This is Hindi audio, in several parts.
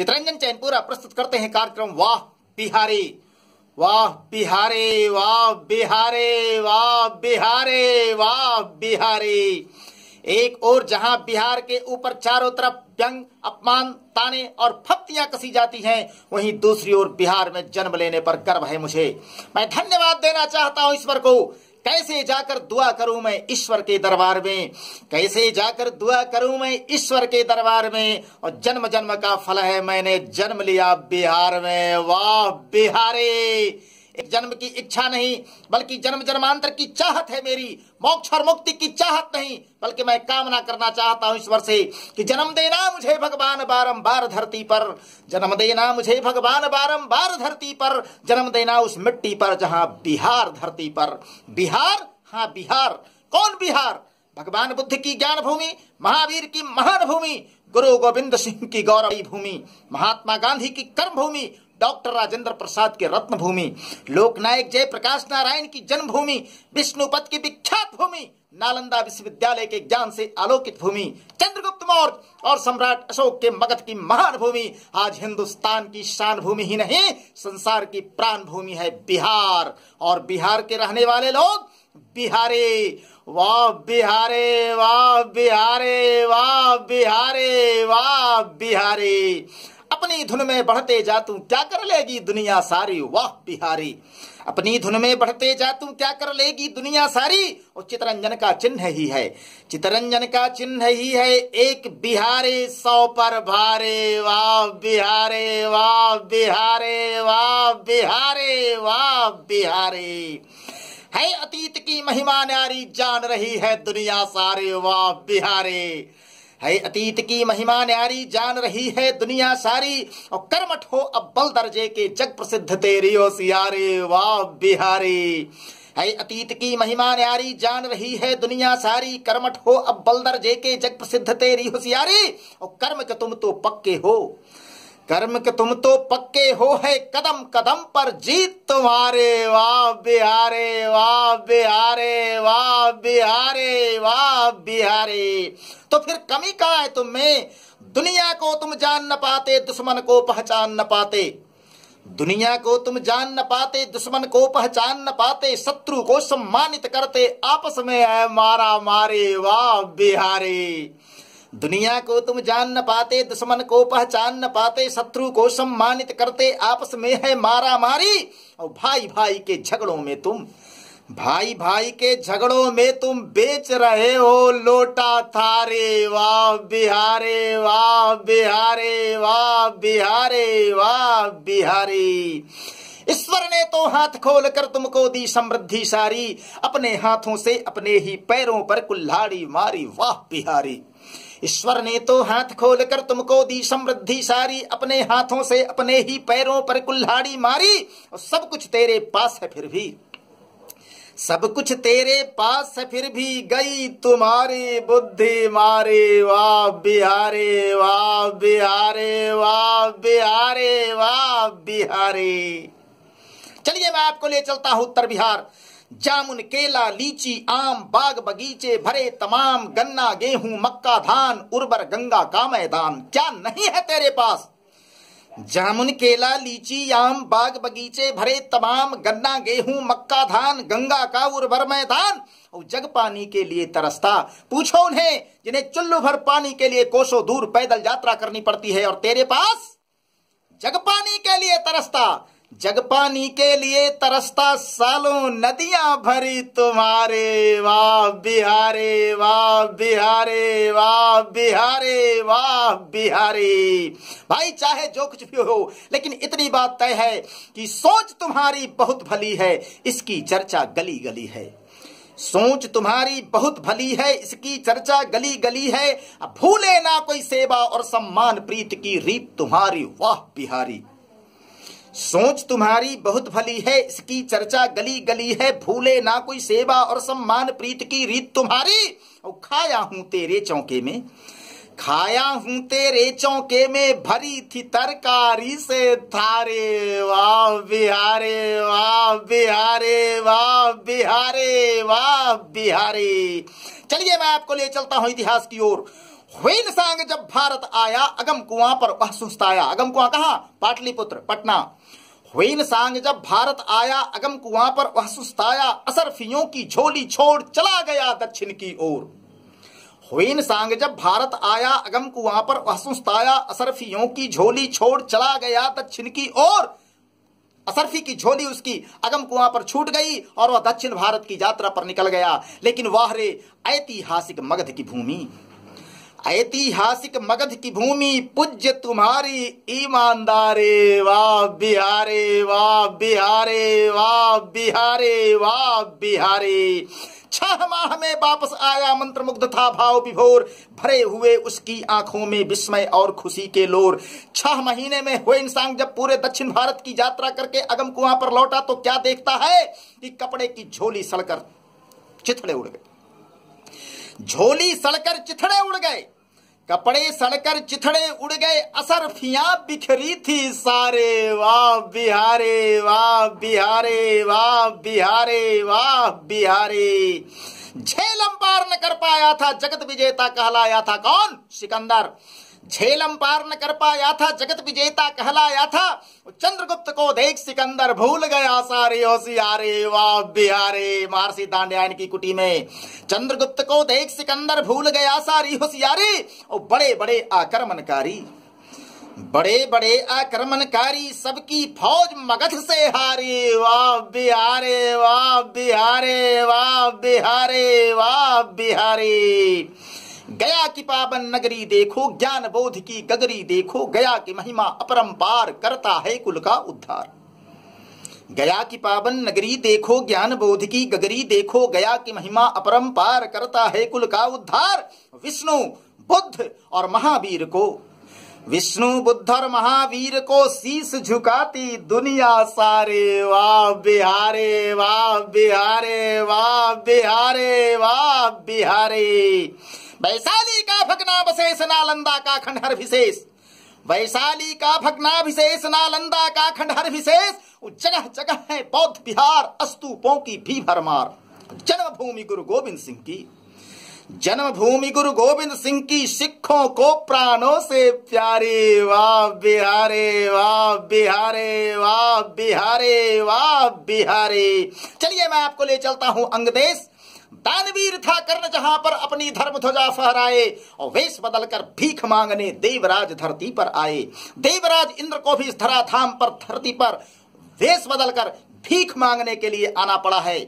चित्रंजन चैनपुरा प्रस्तुत करते हैं कार्यक्रम वाह बिहारी वाह बिहारे वाह बिहारे वाह बिहारे वाह बिहारे एक और जहां बिहार के ऊपर चारों तरफ व्यंग अपमान ताने और फप्तियां कसी जाती हैं वहीं दूसरी ओर बिहार में जन्म लेने पर गर्व है मुझे मैं धन्यवाद देना चाहता हूं ईश्वर को कैसे जाकर दुआ करूं मैं ईश्वर के दरबार में कैसे जाकर दुआ करूं मैं ईश्वर के दरबार में और जन्म जन्म का फल है मैंने जन्म लिया बिहार में वाह बिहारी एक जन्म की इच्छा नहीं बल्कि जन्म जन्मांतर की चाहत है मेरी मोक्ष और मुक्ति की चाहत नहीं बल्कि मैं कामना करना चाहता हूं ईश्वर से कि जन्म देना मुझे भगवान बारंबार धरती पर जन्म देना मुझे भगवान बारंबार धरती पर जन्म देना उस मिट्टी पर जहां बिहार धरती पर बिहार हाँ बिहार कौन बिहार भगवान बुद्ध की ज्ञान भूमि महावीर की महान भूमि गुरु गोविंद सिंह की गौरवी भूमि महात्मा गांधी की कर्म भूमि डॉक्टर राजेंद्र प्रसाद के रत्न भूमि लोकनायक जयप्रकाश नारायण की जन्मभूमि विष्णुपत की विख्यात भूमि नालंदा विश्वविद्यालय के ज्ञान से आलोकित भूमि चंद्रगुप्त मौर्य और सम्राट अशोक के मगध की महान भूमि आज हिंदुस्तान की शान भूमि ही नहीं संसार की प्राण भूमि है बिहार और बिहार के रहने वाले लोग बिहारे वाह बिहारे वाह बिहारे वाह बिहारे वाह बिहारी अपनी धुन में बढ़ते जा तू क्या कर लेगी दुनिया सारी वाह बिहारी अपनी धुन में बढ़ते जा तू क्या कर लेगी दुनिया सारी और चितरंजन का चिन्ह ही है चितरंजन का चिन्ह ही है एक बिहारे सौ पर भारे वाह बिहारे वाह बिहारे वाह बिहारे वाह बिहारे है अतीत की महिमा नारी जान रही है दुनिया सारे वाह बिहारे है अतीत की महिमा न्यारी जान रही है दुनिया सारी और कर्मठ हो अब्बल दर्जे के जग प्रसिद्ध तेरी सियारे वाह बिहारी है अतीत की महिमा न्यारी जान रही है दुनिया सारी कर्मठ हो अब बलदर जे के जग प्रसिद्ध तेरी होशियारी और कर्म के तुम तो पक्के हो कर्म के तुम तो पक्के हो है कदम कदम पर जीत तुम्हारे वाह बिहारे वाह बिहारे वाह बिहारे वाह बिहारे तो फिर कमी कहा है तुम में दुनिया को तुम जान न पाते दुश्मन को पहचान न पाते दुनिया को तुम जान न पाते दुश्मन को पहचान न पाते शत्रु को सम्मानित करते आपस में है मारा मारे वाह बिहारी दुनिया को तुम जान न पाते दुश्मन को पहचान न पाते शत्रु को सम्मानित करते आपस में है मारा मारी और भाई भाई के झगड़ों में तुम भाई भाई के झगड़ों में तुम बेच रहे हो लोटा थारे वाह बिहारे वाह बिहारे वाह बिहारे वाह बिहारी ईश्वर ने तो हाथ खोलकर तुमको दी समृद्धि सारी अपने हाथों से अपने ही पैरों पर कुल्हाड़ी मारी वाह बिहारी ईश्वर ने तो हाथ खोलकर तुमको दी समृद्धि सारी अपने हाथों से अपने ही पैरों पर कुल्हाड़ी मारी और सब कुछ तेरे पास है फिर भी सब कुछ तेरे पास है फिर भी गई तुम्हारी बुद्धि मारे वाह बिहारे वाह बिहारे वाह बिहारे वाह बिहारे चलिए मैं आपको ले चलता हूं उत्तर बिहार जामुन केला लीची आम बाग बगीचे भरे तमाम गन्ना गेहूं मक्का धान उर्वर गंगा का मैदान क्या नहीं है तेरे पास जामुन केला लीची आम बाग बगीचे भरे तमाम गन्ना गेहूं मक्का धान गंगा का उर्वर मैदान और जग पानी के लिए तरसता पूछो उन्हें जिन्हें चुल्लू भर पानी के लिए कोसों दूर पैदल यात्रा करनी पड़ती है और तेरे पास जग पानी के लिए तरसता जग पानी के लिए तरसता सालों नदियां भरी तुम्हारे वाह बिहारे वाह बिहारे वाह बिहारे वाह बिहारे भाई चाहे जो कुछ भी हो लेकिन इतनी बात तय है कि सोच तुम्हारी बहुत भली है इसकी चर्चा गली गली है सोच तुम्हारी बहुत भली है इसकी चर्चा गली गली है भूले ना कोई सेवा और सम्मान प्रीत की रीत तुम्हारी वाह बिहारी सोच तुम्हारी बहुत भली है इसकी चर्चा गली गली है भूले ना कोई सेवा और सम्मान प्रीत की रीत तुम्हारी और खाया हूं तेरे चौके में खाया हूं तेरे चौके में भरी थी तरकारी से थारे वाह बिहारे वाह बिहारे वाह बिहारे वाह बिहारे चलिए मैं आपको ले चलता हूं इतिहास की ओर हुइन सांग जब भारत आया अगम कुआं पर वह सुस्ताया अगम कुआं कहा पाटलिपुत्र पटना हुईन सांग जब भारत आया अगम कुआं पर वह सुस्ताया असरफियों की झोली छोड़ चला गया दक्षिण की ओर हुइन सांग जब भारत आया अगम कुआं पर वह सुस्ताया असरफियों की झोली छोड़ चला गया दक्षिण की ओर असरफी की झोली उसकी अगम कुआं पर छूट गई और वह दक्षिण भारत की यात्रा पर निकल गया लेकिन वाहरे ऐतिहासिक मगध की भूमि ऐतिहासिक मगध की भूमि पूज्य तुम्हारी ईमानदारे वाह बिहारे वाह बिहारे वाह बिहारे वाह बिहारे छह माह में वापस आया मंत्र मुग्ध था भाव विभोर भरे हुए उसकी आंखों में विस्मय और खुशी के लोर छह महीने में हुए इंसान जब पूरे दक्षिण भारत की यात्रा करके अगम कुआं पर लौटा तो क्या देखता है कि कपड़े की झोली सड़कर चिथड़े उड़ गए झोली सड़कर चिथड़े उड़ गए कपड़े सड़कर चिथड़े उड़ गए असर फिया बिखरी थी सारे वाह बिहारे वाह बिहारे वाह बिहारे वाह बिहारे झेलम पार न कर पाया था जगत विजेता कहलाया था कौन सिकंदर झेलम पार न कर पाया था जगत विजेता कहलाया था चंद्रगुप्त को देख सिकंदर भूल गया सारे होशियारे वाह बिहारे मारसी दांड्यायन की कुटी में चंद्रगुप्त को देख सिकंदर भूल गया सारी होशियारी और बड़े बड़े आक्रमणकारी बड़े बड़े आक्रमणकारी सबकी फौज मगध से हारी वाह बिहारे वाह बिहारे वाह बिहारे वाह बिहारी गया की पावन नगरी देखो ज्ञान बोध की गगरी देखो गया की महिमा अपरंपार करता है कुल का उद्धार गया की पावन नगरी देखो ज्ञान बोध की गगरी देखो गया की महिमा अपरंपार करता है कुल का उद्धार विष्णु बुद्ध और महावीर को विष्णु बुद्ध और महावीर को शीश झुकाती दुनिया सारे वाह बिहारे वाह बिहारे वाह बिहारे वाह बिहारे, वा बिहारे। वैशाली का भगनावशेष नालंदा का खंडहर विशेष वैशाली का भगनाभिशेष नालंदा का खंडहर विशेष जगह जगह है बौद्ध बिहार अस्तूपों की भी भरमार जन्मभूमि गुरु गोविंद सिंह की जन्मभूमि गुरु गोविंद सिंह की सिखों को प्राणों से प्यारे वाह बिहारे वाह बिहारे वाह बिहारे वाह बिहारे चलिए मैं आपको ले चलता हूं अंगदेश दानवीर था कर्ण जहां पर अपनी धर्म ध्वजा फहराए और वेश बदलकर भीख मांगने देवराज धरती पर आए देवराज इंद्र को भी इस धराधाम पर धरती पर वेश बदलकर भीख मांगने के लिए आना पड़ा है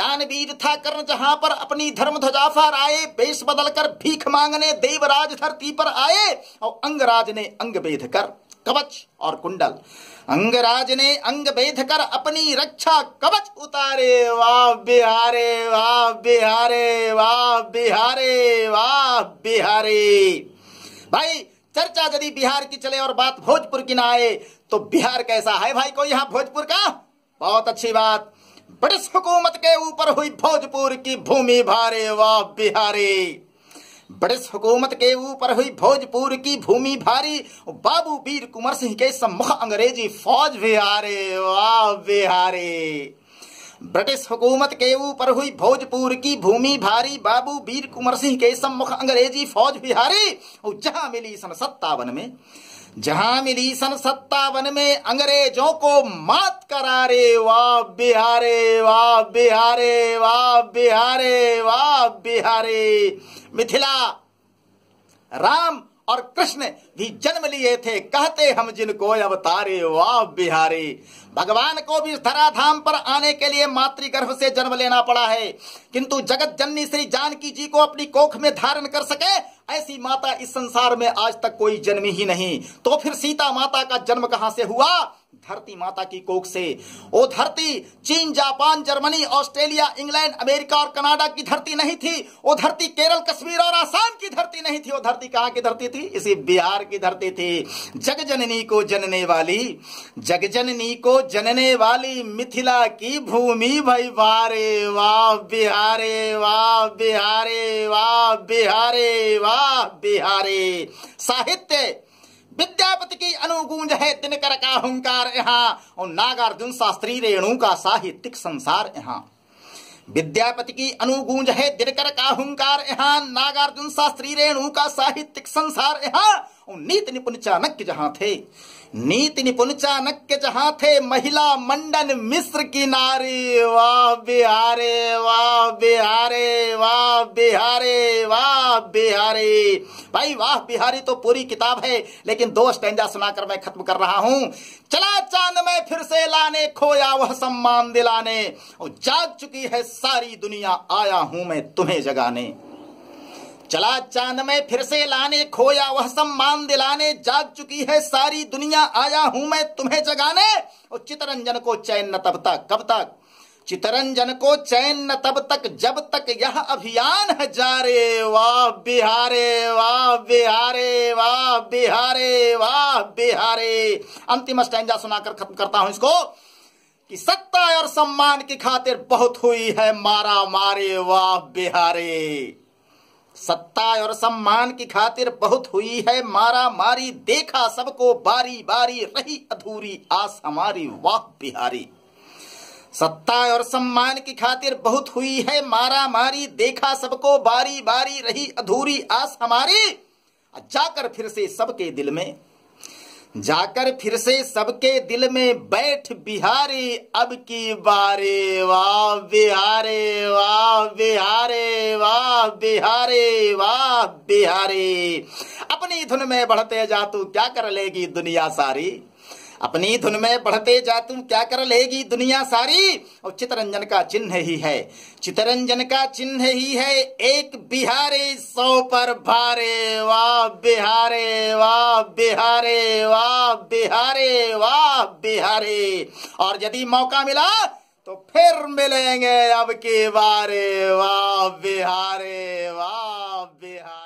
दानवीर था कर्ण जहां पर अपनी धर्म ध्वजा फहराए वेश बदलकर भीख मांगने देवराज धरती पर आए और अंगराज ने अंग बेध कर कवच और कुंडल अंगराज ने अंग बेध कर अपनी रक्षा कवच उतारे वाह बिहारे वाह बिहारे वाह बिहारे वाह बिहारे भाई चर्चा यदि बिहार की चले और बात भोजपुर की ना आए तो बिहार कैसा है भाई को यहाँ भोजपुर का बहुत अच्छी बात ब्रिटिश हुकूमत के ऊपर हुई भोजपुर की भूमि भारे वाह बिहारी ब्रिटिश हुकूमत के ऊपर हुई भोजपुर की भूमि भारी बाबू वीर कुमार सिंह के सम्मुख अंग्रेजी फौज बिहारे वाह बिहारे ब्रिटिश हुकूमत के ऊपर हुई भोजपुर की भूमि भारी बाबू वीर कुमार सिंह के सम्मुख अंग्रेजी फौज बिहारी जहां मिली सन सत्तावन में जहां मिली सन सत्तावन में अंग्रेजों को मात करारे वाह बिहारे वाह बिहारे वाह बिहारे वाह बिहारे मिथिला राम और कृष्ण भी जन्म लिए थे कहते हम जिनको अवतारे वाह बिहारी भगवान को भी धराधाम पर आने के लिए मातृगर्भ से जन्म लेना पड़ा है किंतु जगत जननी श्री जानकी जी को अपनी कोख में धारण कर सके ऐसी माता इस संसार में आज तक कोई जन्मी ही नहीं तो फिर सीता माता का जन्म कहां से हुआ धरती माता की कोख से वो धरती चीन Japan Germany Australia England America और कनाडा की धरती नहीं थी वो धरती केरल कश्मीर और आसाम की धरती नहीं थी वो धरती कहां की धरती थी इसी बिहार की धरती थी जग जननी को जनने वाली जग जननी को जनने वाली मिथिला की भूमि भाई वारे वाह बिहारे वाह बिहारे वाह बिहारे वाह बिहारे साहित्य विद्यापति की अनुगूंज है दिनकर का हंकार यहाँ और नागार्जुन शास्त्री रेणु का साहित्यिक संसार यहाँ विद्यापति की अनुगूंज है दिनकर का हंकार यहाँ नागार्जुन शास्त्री रेणु का साहित्यिक संसार यहाँ और नीति निपुण चाणक्य जहाँ थे नीति निपुण चाणक्य जहाँ थे महिला मंडन मिश्र की नारी वाह बिहारे वाह बिहारे वाह बिहारे वाह बिहारे भाई वाह बिहारी तो पूरी किताब है लेकिन दो स्टेंजा सुनाकर मैं खत्म कर रहा हूं चला चांद में फिर से लाने खोया वह सम्मान दिलाने और जाग चुकी है सारी दुनिया आया हूं मैं तुम्हें जगाने चला चांद में फिर से लाने खोया वह सम्मान दिलाने जाग चुकी है सारी दुनिया आया हूं मैं तुम्हें जगाने और चितरंजन को चैन न तब तक कब तक चितरंजन को चैन न तब तक जब तक यह अभियान है जारे वाह बिहारे वाह बिहारे वाह बिहारे वाह बिहारे अंतिम स्टैंडा सुनाकर खत्म करता हूं इसको कि सत्ता और सम्मान की खातिर बहुत हुई है मारा मारे वाह बिहारे सत्ता और सम्मान की खातिर बहुत हुई है मारा मारी देखा सबको बारी बारी रही अधूरी आस हमारी वाह बिहारी सत्ता और सम्मान की खातिर बहुत हुई है मारा मारी देखा सबको बारी बारी रही अधूरी आस हमारी जाकर फिर से सबके दिल में जाकर फिर से सबके दिल में बैठ बिहारी अब की बारे वाह बिहारे वाह बिहारे वाह बिहारे वाह बिहारी अपनी धुन में बढ़ते जा तू क्या कर लेगी दुनिया सारी अपनी धुन में बढ़ते जा तुम क्या कर लेगी दुनिया सारी और चितरंजन का चिन्ह ही है चितरंजन का चिन्ह ही है एक बिहारे सौ पर भारे वाह बिहारे वाह बिहारे वाह बिहारे वाह बिहारे और यदि मौका मिला तो फिर मिलेंगे अब के बारे वाह बिहारे वाह बिहारे